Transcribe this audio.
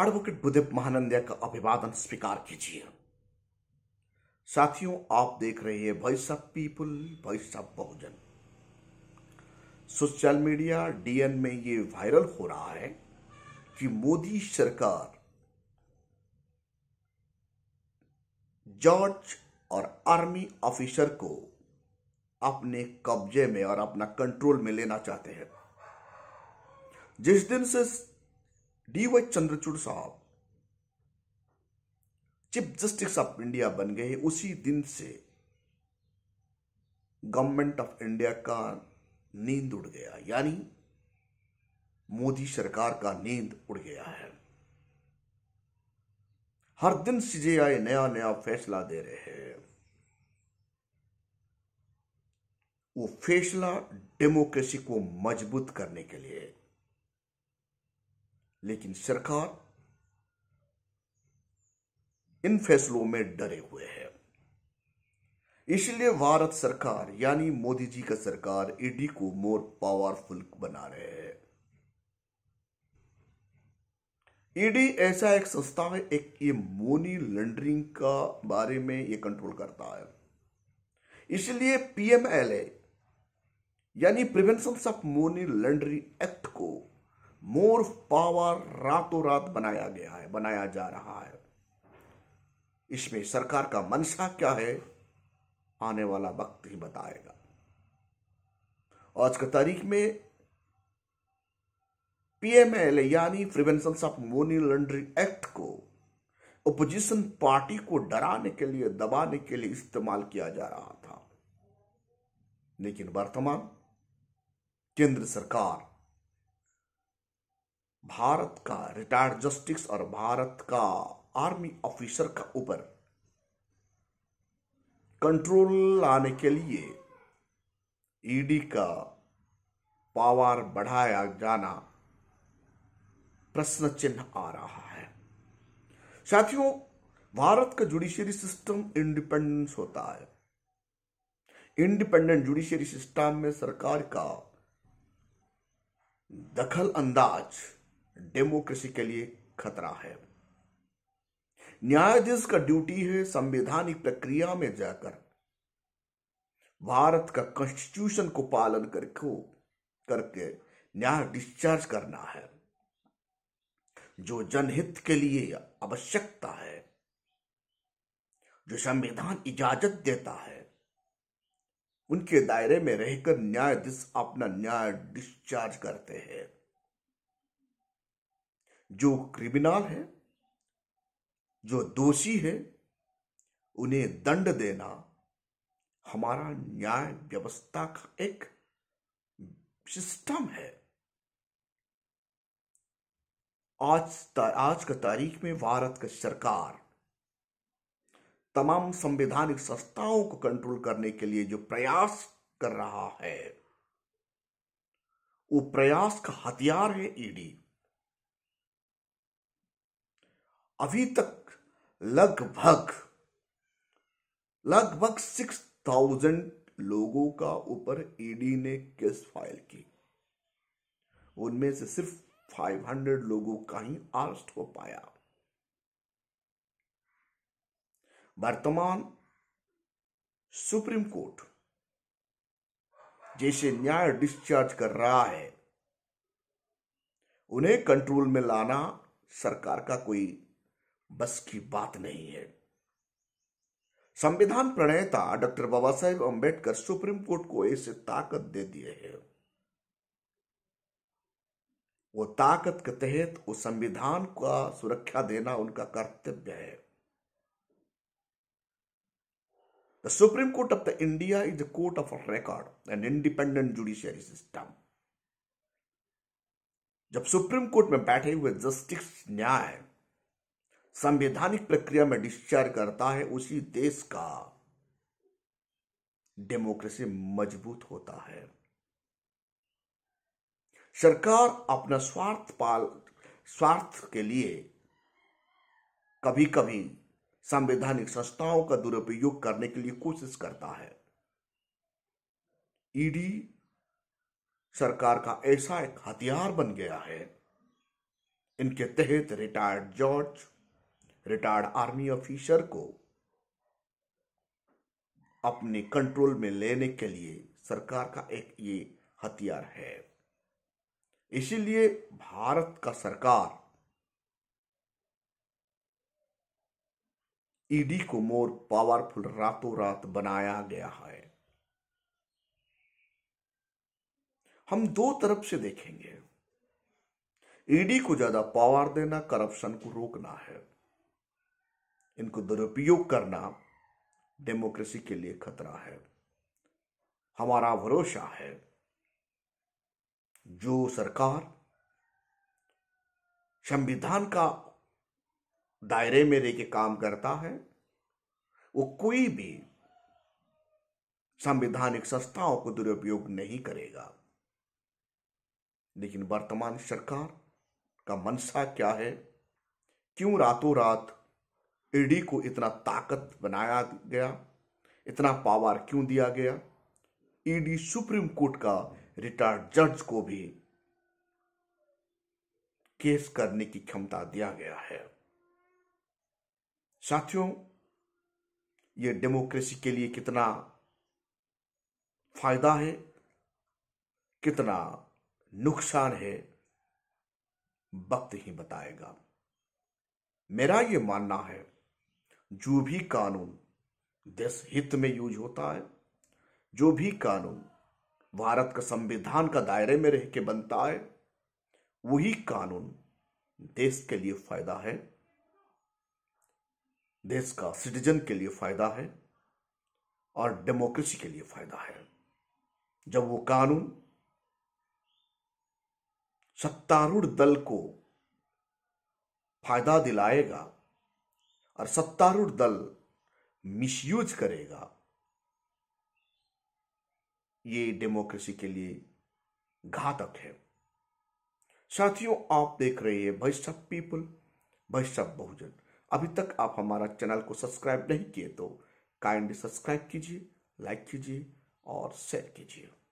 advocate बुदेव Mahanandia का अभिवादन स्वीकार कीजिए साथियों आप देख रहे हैं voice of people voice of Bahujan social media DN में ये वायरल हो रहा है कि मोदी सरकार जॉर्ज और आर्मी ऑफिसर को अपने कब्जे में और अपना कंट्रोल में लेना चाहते हैं जिस दिन से डी वाई चंद्रचूड़ साहब चीफ जस्टिस ऑफ इंडिया बन गए उसी दिन से गवर्नमेंट ऑफ इंडिया का नींद उड़ गया यानी मोदी सरकार का नींद उड़ गया है हर दिन सीजेआई नया नया फैसला दे रहे हैं वो फैसला डेमोक्रेसी को मजबूत करने के लिए लेकिन सरकार इन फैसलों में डरे हुए है इसलिए भारत सरकार यानी मोदी जी का सरकार ईडी को मोर पावरफुल बना रहे हैं ईडी ऐसा एक संस्था है एक ये मोनी लॉन्ड्रिंग का बारे में ये कंट्रोल करता है इसलिए पीएमएलए यानी prevention of money laundering act को मोर पावर रातों रात बनाया गया है बनाया जा रहा है इसमें सरकार का मंशा क्या है आने वाला वक्त ही बताएगा आज की तारीख में पीएमएल यानी prevention of money laundering act को ओपोजिशन पार्टी को डराने के लिए दबाने के लिए इस्तेमाल किया जा रहा था लेकिन वर्तमान केंद्र सरकार भारत का रिटायर्ड जस्टिस और भारत का आर्मी ऑफिसर का ऊपर कंट्रोल लाने के लिए ईडी e का पावर बढ़ाया जाना प्रश्न चिन्ह आ रहा है साथियों भारत का जुडिशियरी सिस्टम इंडिपेंडेंस होता है इंडिपेंडेंट जुडिशियरी सिस्टम में सरकार का दखल अंदाज डेमोक्रेसी के लिए खतरा है न्यायाधीश का ड्यूटी है संवैधानिक प्रक्रिया में जाकर भारत का कॉन्स्टिट्यूशन को पालन करके करके न्याय डिस्चार्ज करना है जो जनहित के लिए आवश्यकता है जो संविधान इजाजत देता है उनके दायरे में रहकर न्यायाधीश अपना न्याय डिस्चार्ज करते हैं जो क्रिमिनल है जो दोषी है उन्हें दंड देना हमारा न्याय व्यवस्था का एक सिस्टम है आज आज का तारीख में भारत की सरकार तमाम संवैधानिक संस्थाओं को कंट्रोल करने के लिए जो प्रयास कर रहा है वो प्रयास का हथियार है ईडी अभी तक लगभग लगभग सिक्स थाउजेंड लोगों का ऊपर ईडी e ने केस फाइल की उनमें से सिर्फ फाइव हंड्रेड लोगों का ही अरेस्ट हो पाया वर्तमान सुप्रीम कोर्ट जैसे न्याय डिस्चार्ज कर रहा है उन्हें कंट्रोल में लाना सरकार का कोई बस की बात नहीं है संविधान प्रणेता doctor Baba Saheb Ambedkar supreme court को ऐसे ताकत दे दिए है वो ताकत के तहत वो संविधान का सुरक्षा देना उनका कर्तव्य है the supreme court of the India is a court of record an independent judiciary system जब सुप्रीम कोर्ट में बैठे हुए जस्टिस न्याय संवैधानिक प्रक्रिया में डिस्चार्ज करता है उसी देश का डेमोक्रेसी मजबूत होता है सरकार अपना स्वार्थ पाल स्वार्थ के लिए कभी कभी संवैधानिक संस्थाओं का दुरुपयोग करने के लिए कोशिश करता है ईडी सरकार का ऐसा एक हथियार बन गया है इनके तहत retired judge retired army officer को अपने कंट्रोल में लेने के लिए सरकार का एक ये हथियार है इसीलिए भारत का सरकार ईडी को मोर पावरफुल रातों रात बनाया गया है हम दो तरफ से देखेंगे ईडी को ज्यादा पावर देना करप्शन को रोकना है इनको दुरुपयोग करना डेमोक्रेसी के लिए खतरा है हमारा भरोसा है जो सरकार संविधान का दायरे में लेके काम करता है वो कोई भी संवैधानिक संस्थाओं को दुरुपयोग नहीं करेगा लेकिन वर्तमान सरकार का मनसा क्या है क्यों रातों रात ईडी को इतना ताकत बनाया गया इतना पावर क्यों दिया गया ईडी सुप्रीम कोर्ट का रिटायर्ड जज को भी केस करने की क्षमता दिया गया है साथियों ये डेमोक्रेसी के लिए कितना फायदा है कितना नुकसान है वक्त ही बताएगा मेरा ये मानना है जो भी कानून देश हित में यूज होता है जो भी कानून भारत का संविधान का दायरे में रह के बनता है वही कानून देश के लिए फायदा है देश का सिटीजन के लिए फायदा है और डेमोक्रेसी के लिए फायदा है जब वो कानून सत्तारूढ़ दल को फायदा दिलाएगा और सत्तारूढ़ दल मिसयूज करेगा ये डेमोक्रेसी के लिए घातक है साथियों आप देख रहे हैं वॉइस ऑफ पीपल भाई ऑफ बहुजन अभी तक आप हमारा चैनल को सब्सक्राइब नहीं किए तो काइंडली सब्सक्राइब कीजिए लाइक कीजिए और शेयर कीजिए